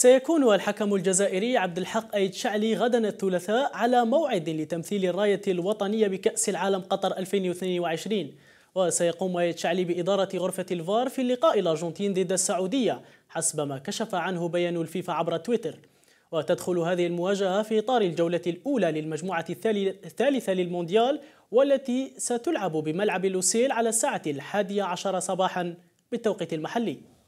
سيكون الحكم الجزائري عبد الحق أيد شعلي غدا الثلاثاء على موعد لتمثيل الراية الوطنية بكأس العالم قطر 2022 وسيقوم أيد شعلي بإدارة غرفة الفار في اللقاء الأرجنتين ضد السعودية حسب ما كشف عنه بيان الفيفا عبر تويتر وتدخل هذه المواجهة في إطار الجولة الأولى للمجموعة الثالثة للمونديال والتي ستلعب بملعب لوسيل على الساعة الحادية عشر صباحا بالتوقيت المحلي